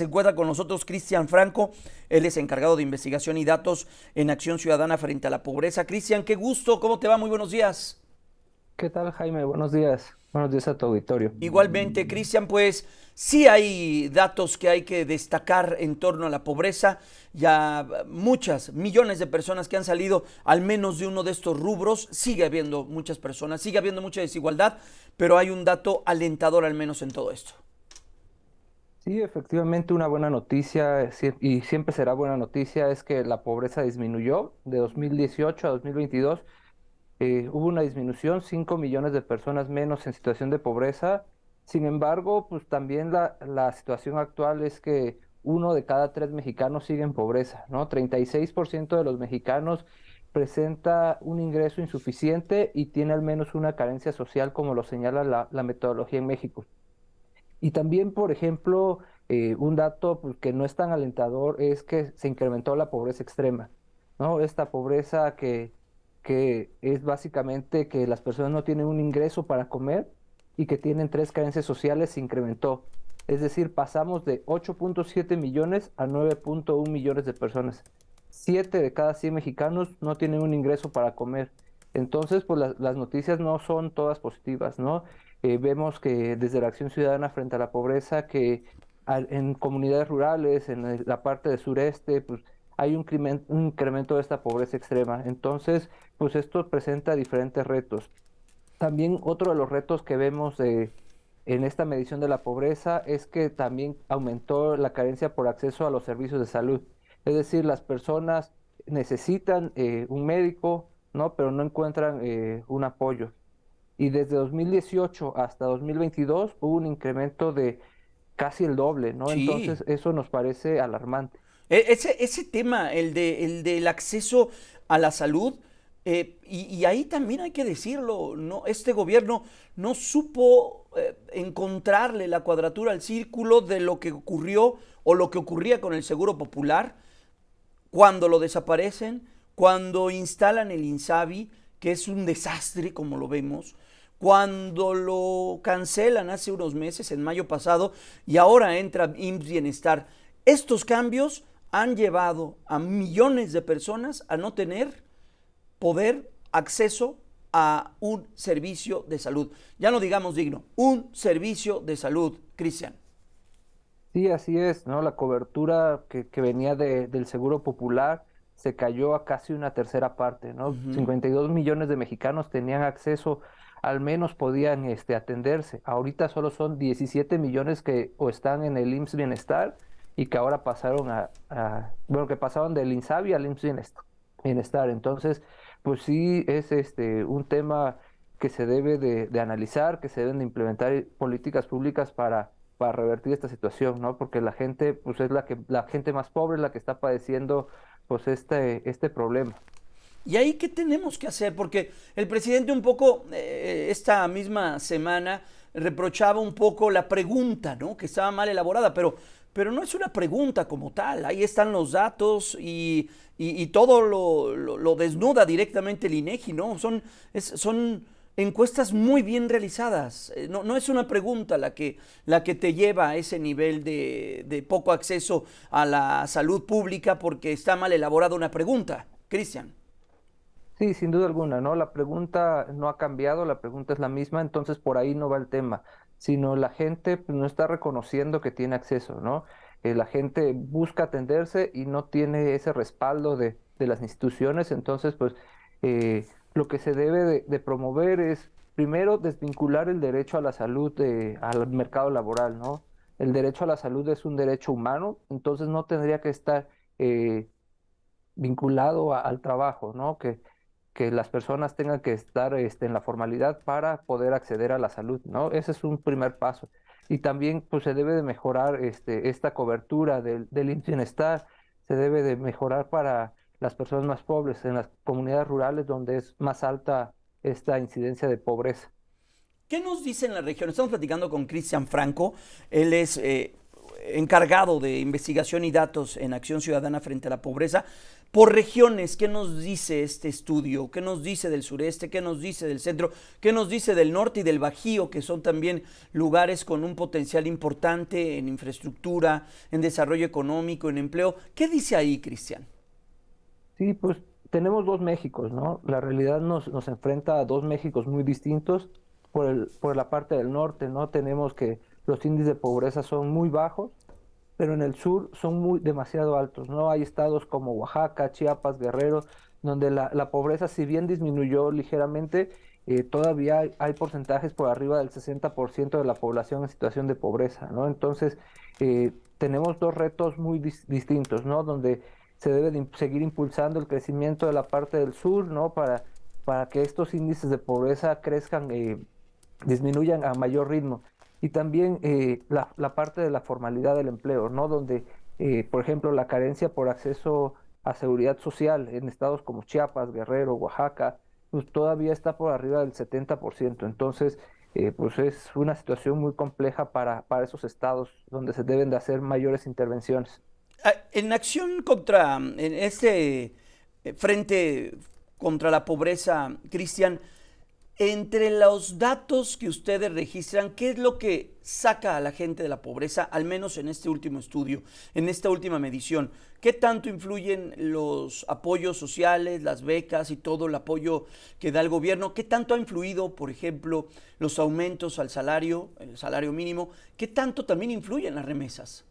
Se encuentra con nosotros Cristian Franco, él es encargado de investigación y datos en Acción Ciudadana frente a la pobreza. Cristian, qué gusto, ¿cómo te va? Muy buenos días. ¿Qué tal, Jaime? Buenos días. Buenos días a tu auditorio. Igualmente, Cristian, pues sí hay datos que hay que destacar en torno a la pobreza. Ya muchas, millones de personas que han salido al menos de uno de estos rubros. Sigue habiendo muchas personas, sigue habiendo mucha desigualdad, pero hay un dato alentador al menos en todo esto. Y efectivamente, una buena noticia, eh, y siempre será buena noticia, es que la pobreza disminuyó de 2018 a 2022. Eh, hubo una disminución, 5 millones de personas menos en situación de pobreza. Sin embargo, pues también la, situación actual es que uno de cada tres mexicanos sigue en pobreza, ¿no? 36% de los mexicanos presenta un ingreso insuficiente y tiene al menos una carencia social, como lo señala la metodología en México. Y también, por ejemplo, eh, un dato pues, que no es tan alentador es que se incrementó la pobreza extrema, ¿no? Esta pobreza que, es básicamente que las personas no tienen un ingreso para comer y que tienen tres carencias sociales se incrementó. Es decir, pasamos de 8.7 millones a 9.1 millones de personas. Siete de cada 100 mexicanos no tienen un ingreso para comer. Entonces, pues las noticias no son todas positivas, ¿no? Eh, vemos que desde la acción ciudadana frente a la pobreza, que en comunidades rurales, en la parte del sureste, pues hay un, un incremento de esta pobreza extrema. Entonces, pues esto presenta diferentes retos. También otro de los retos que vemos en esta medición de la pobreza es que también aumentó la carencia por acceso a los servicios de salud. Es decir, las personas necesitan eh, un médico, ¿no? Pero no encuentran eh, un apoyo y desde 2018 hasta 2022 hubo un incremento de casi el doble, ¿no? Entonces eso nos parece alarmante. E, ese, ese, tema, el, de, el del acceso a la salud, eh, y, ahí también hay que decirlo, no, este gobierno no supo eh, encontrarle la cuadratura al círculo de lo que ocurrió o lo que ocurría con el Seguro Popular cuando lo desaparecen, cuando instalan el INSABI, que es un desastre como lo vemos, cuando lo cancelan hace unos meses, en mayo pasado, y ahora entra IMSS Bienestar. Estos cambios han llevado a millones de personas a no tener poder, acceso a un servicio de salud. Ya no digamos digno, un servicio de salud, Cristian. Sí, así es, ¿no? La cobertura que, venía del Seguro Popular se cayó a casi una tercera parte, ¿no? 52 millones de mexicanos tenían acceso a al menos podían este, atenderse. Ahorita solo son 17 millones que o están en el IMSS Bienestar y que ahora pasaron a, bueno, que pasaron del INSABI al IMSS Bienestar. Entonces, pues sí es este un tema que se debe de, analizar, que se deben de implementar políticas públicas para, para revertir esta situación, ¿no? Porque la gente, pues es la que la gente más pobre es la que está padeciendo pues este, este problema. ¿Y ahí qué tenemos que hacer? Porque el presidente un poco eh, esta misma semana reprochaba un poco la pregunta, ¿no? Que estaba mal elaborada, pero, pero no es una pregunta como tal. Ahí están los datos y, todo lo, desnuda directamente el INEGI, e ¿no? Son, son encuestas muy bien realizadas. Eh, no, es una pregunta la que, la que te lleva a ese nivel de, de poco acceso a la salud pública porque está mal elaborada una pregunta. Cristian. Sí, sin duda alguna, ¿no? La pregunta no ha cambiado, la pregunta es la misma, entonces por ahí no va el tema, sino la gente pues, no está reconociendo que tiene acceso, ¿no? Eh, la gente busca atenderse y no tiene ese respaldo de, de las instituciones, entonces pues eh, lo que se debe de, promover es primero desvincular el derecho a la salud al mercado laboral, ¿no? El derecho a la salud es un derecho humano, entonces no tendría que estar eh, vinculado al trabajo, ¿no? Que que las personas tengan que estar este, en la formalidad para poder acceder a la salud, ¿no? Ese es un primer paso. Y también pues, se debe de mejorar este, esta cobertura del, del bienestar, se debe de mejorar para las personas más pobres, en las comunidades rurales donde es más alta esta incidencia de pobreza. ¿Qué nos dice en la región? Estamos platicando con Cristian Franco, él es eh, encargado de investigación y datos en Acción Ciudadana frente a la pobreza, por regiones, ¿qué nos dice este estudio? ¿Qué nos dice del sureste? ¿Qué nos dice del centro? ¿Qué nos dice del norte y del Bajío, que son también lugares con un potencial importante en infraestructura, en desarrollo económico, en empleo? ¿Qué dice ahí, Cristian? Sí, pues tenemos dos Méxicos, ¿no? La realidad nos, nos enfrenta a dos Méxicos muy distintos. Por, el, por la parte del norte, ¿no? Tenemos que los índices de pobreza son muy bajos, pero en el sur son muy demasiado altos. No hay estados como Oaxaca, Chiapas, Guerrero, donde la, pobreza, si bien disminuyó ligeramente, eh, todavía hay, porcentajes por arriba del 60% de la población en situación de pobreza, ¿no? Entonces, eh, tenemos dos retos muy distintos, ¿no? Donde se debe seguir impulsando el crecimiento de la parte del sur, ¿no? Para, para que estos índices de pobreza crezcan, y eh, disminuyan a mayor ritmo y también eh, la, la, parte de la formalidad del empleo, ¿no? Donde, eh, por ejemplo, la carencia por acceso a seguridad social en estados como Chiapas, Guerrero, Oaxaca, pues todavía está por arriba del 70%. Entonces, eh, pues es una situación muy compleja para, para esos estados donde se deben de hacer mayores intervenciones. Ah, en acción contra, en este frente contra la pobreza, Cristian, entre los datos que ustedes registran, ¿qué es lo que saca a la gente de la pobreza, al menos en este último estudio, en esta última medición? ¿Qué tanto influyen los apoyos sociales, las becas y todo el apoyo que da el gobierno? ¿Qué tanto ha influido, por ejemplo, los aumentos al salario, el salario mínimo? ¿Qué tanto también influyen las remesas?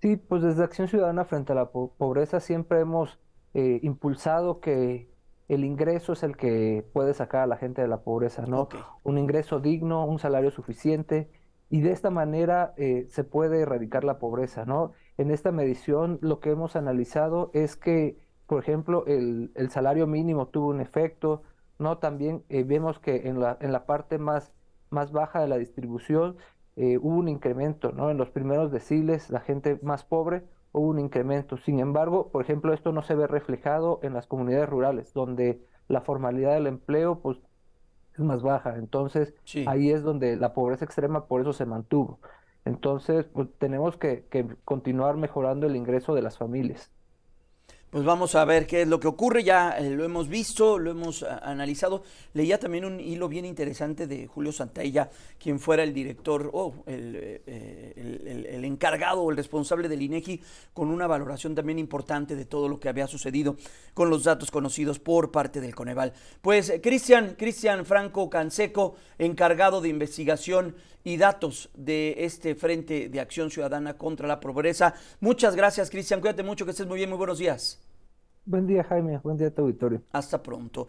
Sí, pues desde Acción Ciudadana frente a la pobreza siempre hemos eh, impulsado que el ingreso es el que puede sacar a la gente de la pobreza, ¿no? Un ingreso digno, un salario suficiente, y de esta manera eh, se puede erradicar la pobreza, ¿no? En esta medición lo que hemos analizado es que, por ejemplo, el, salario mínimo tuvo un efecto, ¿no? También eh, vemos que en la, en la parte más, más baja de la distribución eh, hubo un incremento, ¿no? En los primeros deciles, la gente más pobre un incremento. Sin embargo, por ejemplo, esto no se ve reflejado en las comunidades rurales, donde la formalidad del empleo pues, es más baja. Entonces, ahí es donde la pobreza extrema por eso se mantuvo. Entonces, pues, tenemos que continuar mejorando el ingreso de las familias. Pues vamos a ver qué es lo que ocurre, ya eh, lo hemos visto, lo hemos ah, analizado. Leía también un hilo bien interesante de Julio Santaella, quien fuera el director o oh, eh, eh, el, encargado o el responsable del INEGI, con una valoración también importante de todo lo que había sucedido con los datos conocidos por parte del Coneval. Pues Cristian, Cristian Franco Canseco, encargado de investigación y datos de este Frente de Acción Ciudadana contra la Pobreza. Muchas gracias, Cristian, cuídate mucho, que estés muy bien, muy buenos días. Buen día, Jaime. Buen día a tu auditorio. Hasta pronto.